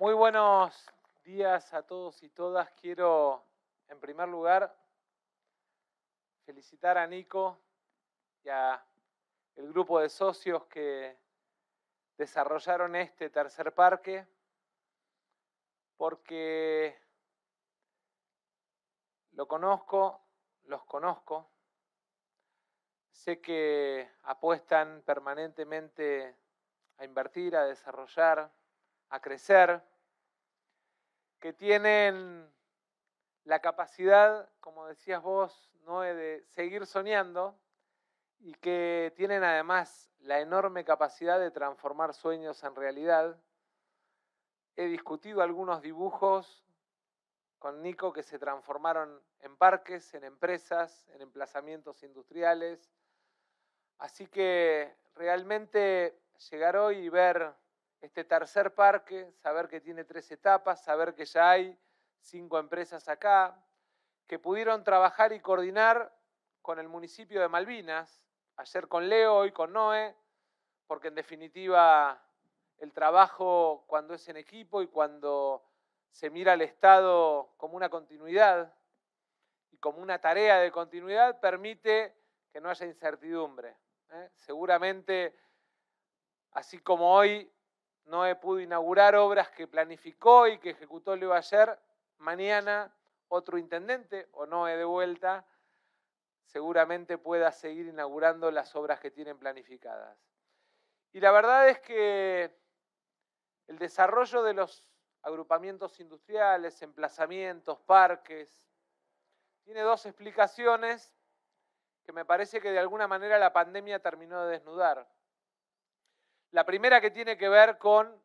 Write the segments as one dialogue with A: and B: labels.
A: Muy buenos días a todos y todas. Quiero, en primer lugar, felicitar a Nico y al el grupo de socios que desarrollaron este tercer parque, porque lo conozco, los conozco, sé que apuestan permanentemente a invertir, a desarrollar, a crecer, que tienen la capacidad, como decías vos, Noe, de seguir soñando y que tienen además la enorme capacidad de transformar sueños en realidad. He discutido algunos dibujos con Nico que se transformaron en parques, en empresas, en emplazamientos industriales. Así que realmente llegar hoy y ver este tercer parque, saber que tiene tres etapas, saber que ya hay cinco empresas acá, que pudieron trabajar y coordinar con el municipio de Malvinas, ayer con Leo, hoy con Noé, porque en definitiva el trabajo cuando es en equipo y cuando se mira al Estado como una continuidad y como una tarea de continuidad permite que no haya incertidumbre. ¿eh? Seguramente, así como hoy he pudo inaugurar obras que planificó y que ejecutó Leo ayer, Mañana otro intendente o no he de vuelta seguramente pueda seguir inaugurando las obras que tienen planificadas. Y la verdad es que el desarrollo de los agrupamientos industriales, emplazamientos, parques, tiene dos explicaciones que me parece que de alguna manera la pandemia terminó de desnudar. La primera que tiene que ver con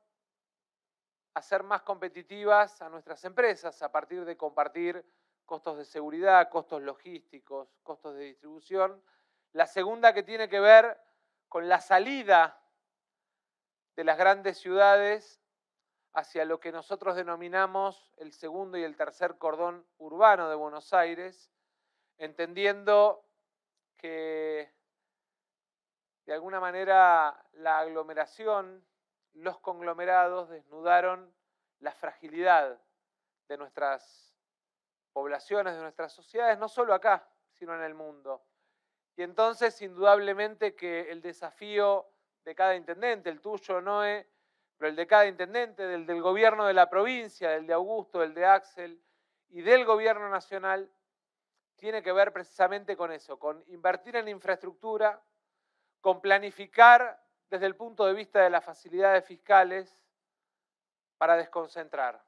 A: hacer más competitivas a nuestras empresas a partir de compartir costos de seguridad, costos logísticos, costos de distribución. La segunda que tiene que ver con la salida de las grandes ciudades hacia lo que nosotros denominamos el segundo y el tercer cordón urbano de Buenos Aires, entendiendo que de alguna manera, la aglomeración, los conglomerados desnudaron la fragilidad de nuestras poblaciones, de nuestras sociedades, no solo acá, sino en el mundo. Y entonces, indudablemente que el desafío de cada intendente, el tuyo, Noé, pero el de cada intendente, del, del gobierno de la provincia, del de Augusto, del de Axel y del gobierno nacional, tiene que ver precisamente con eso, con invertir en infraestructura, con planificar desde el punto de vista de las facilidades fiscales para desconcentrar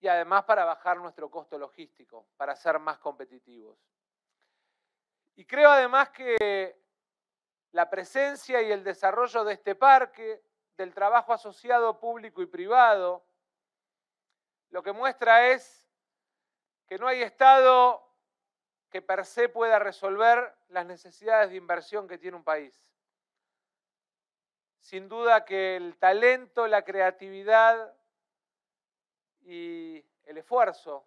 A: y además para bajar nuestro costo logístico, para ser más competitivos. Y creo además que la presencia y el desarrollo de este parque, del trabajo asociado público y privado, lo que muestra es que no hay Estado que per se pueda resolver las necesidades de inversión que tiene un país. Sin duda que el talento, la creatividad y el esfuerzo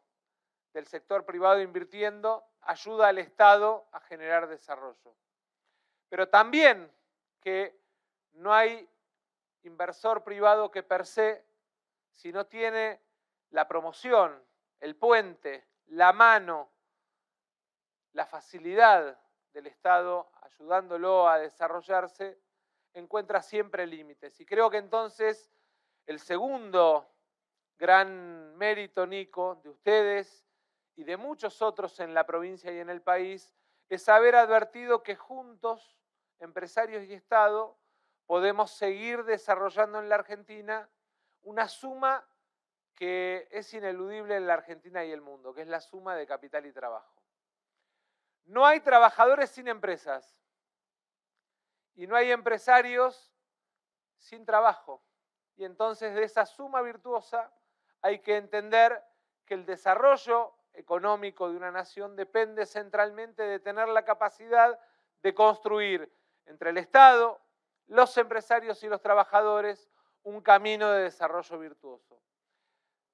A: del sector privado invirtiendo ayuda al Estado a generar desarrollo. Pero también que no hay inversor privado que per se, si no tiene la promoción, el puente, la mano, la facilidad del Estado ayudándolo a desarrollarse, encuentra siempre límites. Y creo que entonces el segundo gran mérito, Nico, de ustedes y de muchos otros en la provincia y en el país, es haber advertido que juntos, empresarios y Estado, podemos seguir desarrollando en la Argentina una suma que es ineludible en la Argentina y el mundo, que es la suma de capital y trabajo. No hay trabajadores sin empresas y no hay empresarios sin trabajo. Y entonces de esa suma virtuosa hay que entender que el desarrollo económico de una nación depende centralmente de tener la capacidad de construir entre el Estado, los empresarios y los trabajadores un camino de desarrollo virtuoso.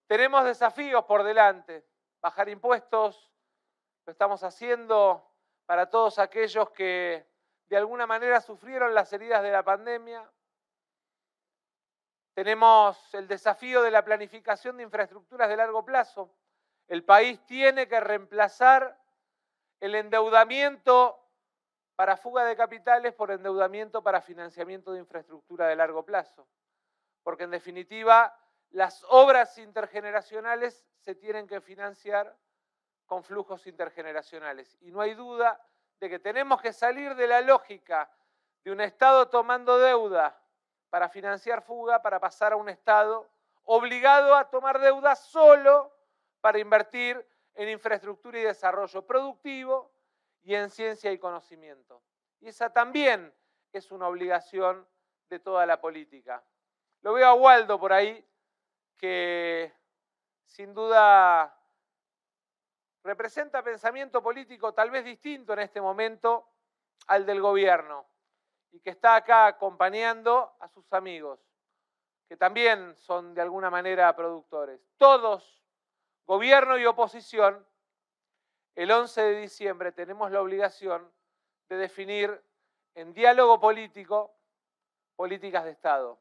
A: Tenemos desafíos por delante, bajar impuestos, lo estamos haciendo para todos aquellos que de alguna manera sufrieron las heridas de la pandemia. Tenemos el desafío de la planificación de infraestructuras de largo plazo. El país tiene que reemplazar el endeudamiento para fuga de capitales por endeudamiento para financiamiento de infraestructura de largo plazo. Porque en definitiva, las obras intergeneracionales se tienen que financiar con flujos intergeneracionales. Y no hay duda de que tenemos que salir de la lógica de un Estado tomando deuda para financiar fuga, para pasar a un Estado obligado a tomar deuda solo para invertir en infraestructura y desarrollo productivo y en ciencia y conocimiento. Y esa también es una obligación de toda la política. Lo veo a Waldo por ahí, que sin duda representa pensamiento político tal vez distinto en este momento al del gobierno y que está acá acompañando a sus amigos, que también son de alguna manera productores. Todos, gobierno y oposición, el 11 de diciembre tenemos la obligación de definir en diálogo político políticas de Estado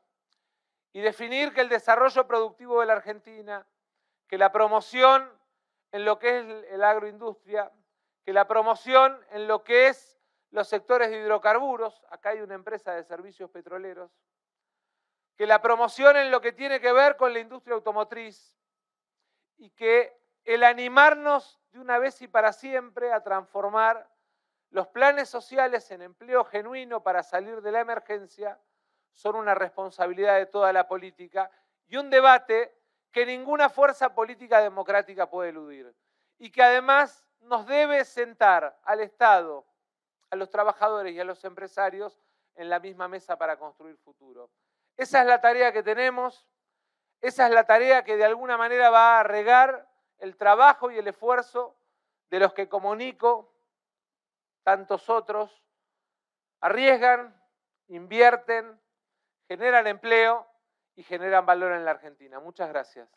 A: y definir que el desarrollo productivo de la Argentina, que la promoción en lo que es el agroindustria, que la promoción en lo que es los sectores de hidrocarburos, acá hay una empresa de servicios petroleros, que la promoción en lo que tiene que ver con la industria automotriz y que el animarnos de una vez y para siempre a transformar los planes sociales en empleo genuino para salir de la emergencia son una responsabilidad de toda la política y un debate que ninguna fuerza política democrática puede eludir y que además nos debe sentar al Estado, a los trabajadores y a los empresarios en la misma mesa para construir futuro. Esa es la tarea que tenemos, esa es la tarea que de alguna manera va a regar el trabajo y el esfuerzo de los que como Nico, tantos otros, arriesgan, invierten, generan empleo y generan valor en la Argentina. Muchas gracias.